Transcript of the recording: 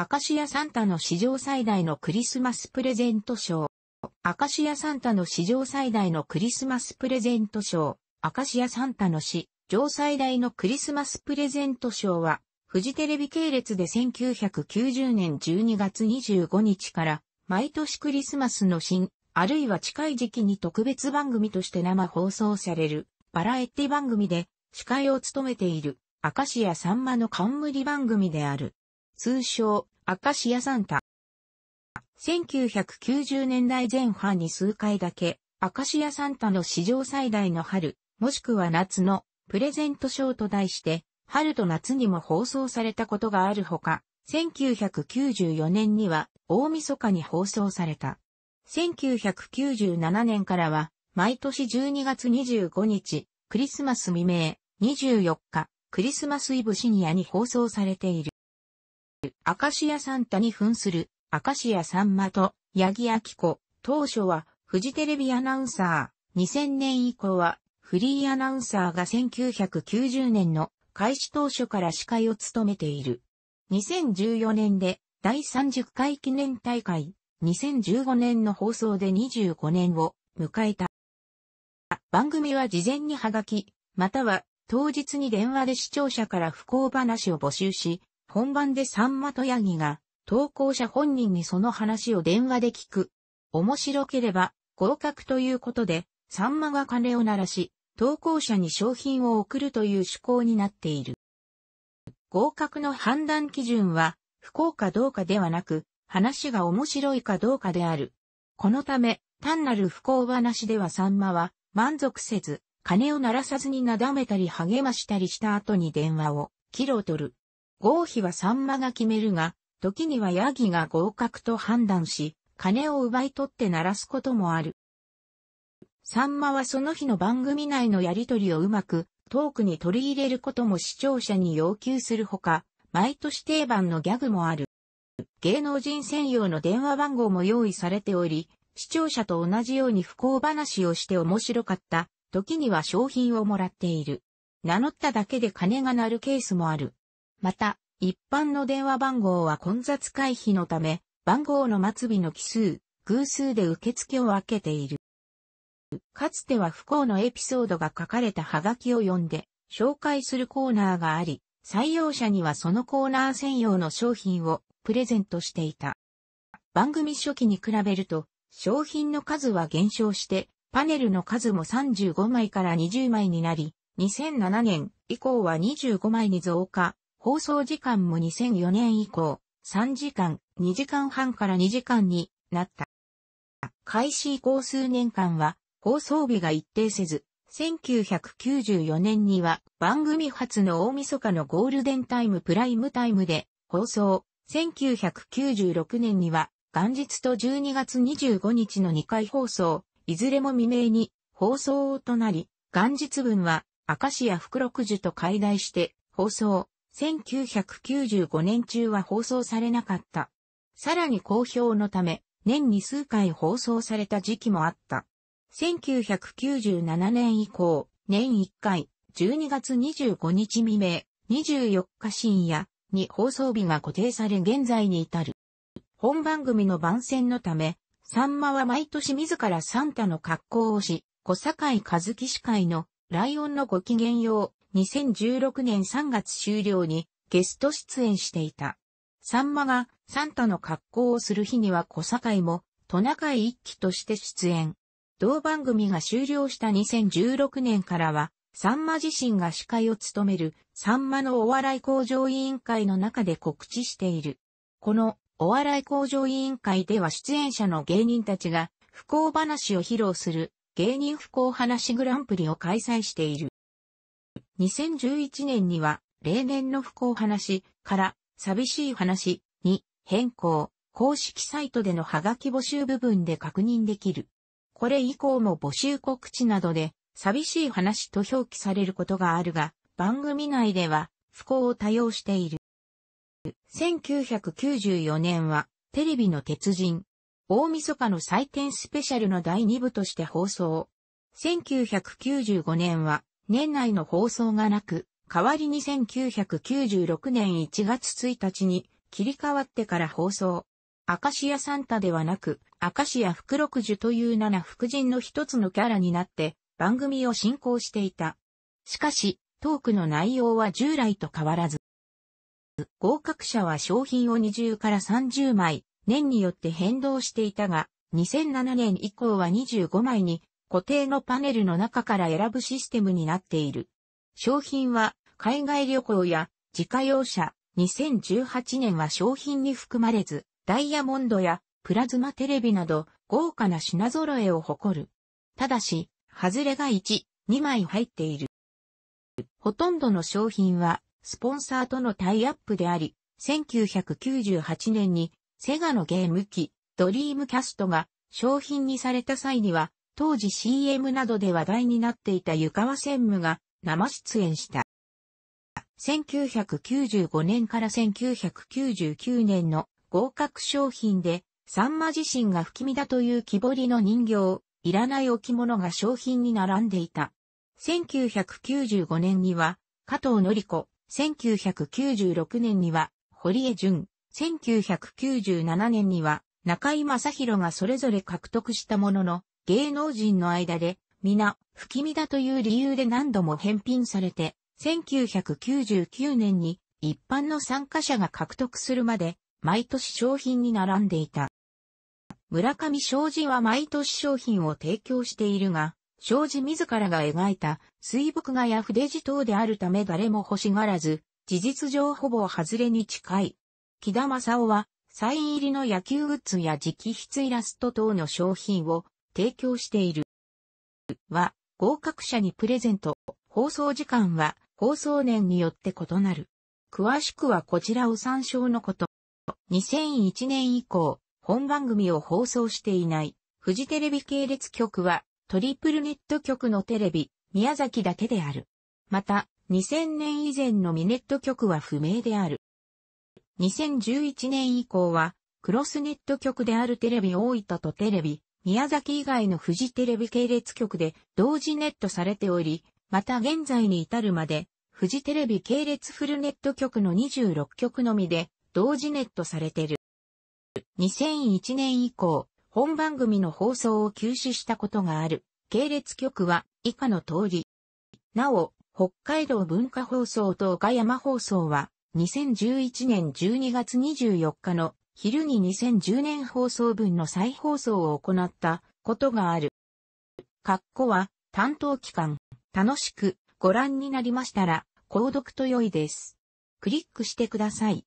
アカシアサンタの史上最大のクリスマスプレゼント賞。アカシアサンタの史上最大のクリスマスプレゼント賞。アカシアサンタの史上最大のクリスマスプレゼント賞は、フジテレビ系列で1990年12月25日から、毎年クリスマスの新、あるいは近い時期に特別番組として生放送される、バラエティ番組で、司会を務めている、アカシアサンマの冠番組である。通称、アカシアサンタ。1990年代前半に数回だけ、アカシアサンタの史上最大の春、もしくは夏のプレゼントショーと題して、春と夏にも放送されたことがあるほか、1994年には大晦日に放送された。1997年からは、毎年12月25日、クリスマス未明、24日、クリスマスイブ深夜に放送されている。明石家サンタに扮する、明石家サンマと、八木明子、当初は、フジテレビアナウンサー、2000年以降は、フリーアナウンサーが1990年の開始当初から司会を務めている。2014年で第30回記念大会、2015年の放送で25年を迎えた。番組は事前にはがき、または当日に電話で視聴者から不幸話を募集し、本番でさんまとヤギが、投稿者本人にその話を電話で聞く。面白ければ、合格ということで、さんまが金を鳴らし、投稿者に商品を送るという趣向になっている。合格の判断基準は、不幸かどうかではなく、話が面白いかどうかである。このため、単なる不幸話ではさんまは、満足せず、金を鳴らさずになだめたり励ましたりした後に電話を、切ろう取る。合否はサンマが決めるが、時にはヤギが合格と判断し、金を奪い取って鳴らすこともある。サンマはその日の番組内のやりとりをうまくトークに取り入れることも視聴者に要求するほか、毎年定番のギャグもある。芸能人専用の電話番号も用意されており、視聴者と同じように不幸話をして面白かった、時には商品をもらっている。名乗っただけで金が鳴るケースもある。また、一般の電話番号は混雑回避のため、番号の末尾の奇数、偶数で受付を分けている。かつては不幸のエピソードが書かれたハガキを読んで、紹介するコーナーがあり、採用者にはそのコーナー専用の商品をプレゼントしていた。番組初期に比べると、商品の数は減少して、パネルの数も35枚から20枚になり、2007年以降は25枚に増加、放送時間も2004年以降、3時間、2時間半から2時間になった。開始以降数年間は放送日が一定せず、1994年には番組初の大晦日のゴールデンタイムプライムタイムで放送。1996年には元日と12月25日の2回放送、いずれも未明に放送となり、元日分は明石家福禄寿と解題して放送。1995年中は放送されなかった。さらに好評のため、年に数回放送された時期もあった。1997年以降、年1回、12月25日未明、24日深夜に放送日が固定され現在に至る。本番組の番宣のため、サンマは毎年自らサンタの格好をし、小堺和樹司会のライオンのご機嫌よう2016年3月終了にゲスト出演していた。サンマがサンタの格好をする日には小堺もトナカイ一期として出演。同番組が終了した2016年からは、サンマ自身が司会を務めるサンマのお笑い工場委員会の中で告知している。このお笑い工場委員会では出演者の芸人たちが不幸話を披露する芸人不幸話グランプリを開催している。2011年には、例年の不幸話から寂しい話に変更、公式サイトでのハガキ募集部分で確認できる。これ以降も募集告知などで、寂しい話と表記されることがあるが、番組内では、不幸を多用している。1994年は、テレビの鉄人、大晦日の祭典スペシャルの第2部として放送。1995年は、年内の放送がなく、代わりに1996年1月1日に切り替わってから放送。アカシアサンタではなく、アカシア福六樹という七福神の一つのキャラになって番組を進行していた。しかし、トークの内容は従来と変わらず。合格者は商品を20から30枚、年によって変動していたが、2007年以降は25枚に固定のパネルの中から選ぶシステムになっている。商品は海外旅行や自家用車、2018年は商品に含まれず、ダイヤモンドやプラズマテレビなど豪華な品揃えを誇る。ただし、外れが1、2枚入っている。ほとんどの商品はスポンサーとのタイアップであり、1998年にセガのゲーム機、ドリームキャストが商品にされた際には当時 CM などで話題になっていた湯川専務が生出演した。1995年から1999年の合格商品で、さんま自身が不気味だという木彫りの人形、いらない置物が商品に並んでいた。1995年には、加藤のり子、1996年には、堀江淳、1997年には、中井正宏がそれぞれ獲得したものの、芸能人の間で、皆、不気味だという理由で何度も返品されて、1999年に一般の参加者が獲得するまで、毎年商品に並んでいた。村上商事は毎年商品を提供しているが、商事自らが描いた水墨画や筆字等であるため誰も欲しがらず、事実上ほぼ外れに近い。木田正夫は、サイン入りの野球グッズや直筆イラスト等の商品を提供している。は、合格者にプレゼント。放送時間は、放送年によって異なる。詳しくはこちらを参照のこと。2001年以降、本番組を放送していない、フジテレビ系列局は、トリプルネット局のテレビ、宮崎だけである。また、2000年以前のミネット局は不明である。2011年以降は、クロスネット局であるテレビ大分とテレビ、宮崎以外のフジテレビ系列局で同時ネットされており、また現在に至るまで、フジテレビ系列フルネット局の26局のみで同時ネットされてる。2001年以降、本番組の放送を休止したことがある系列局は以下の通り。なお、北海道文化放送と岡山放送は2011年12月24日の昼に2010年放送分の再放送を行ったことがある。括弧は担当期間、楽しくご覧になりましたら、購読と良いです。クリックしてください。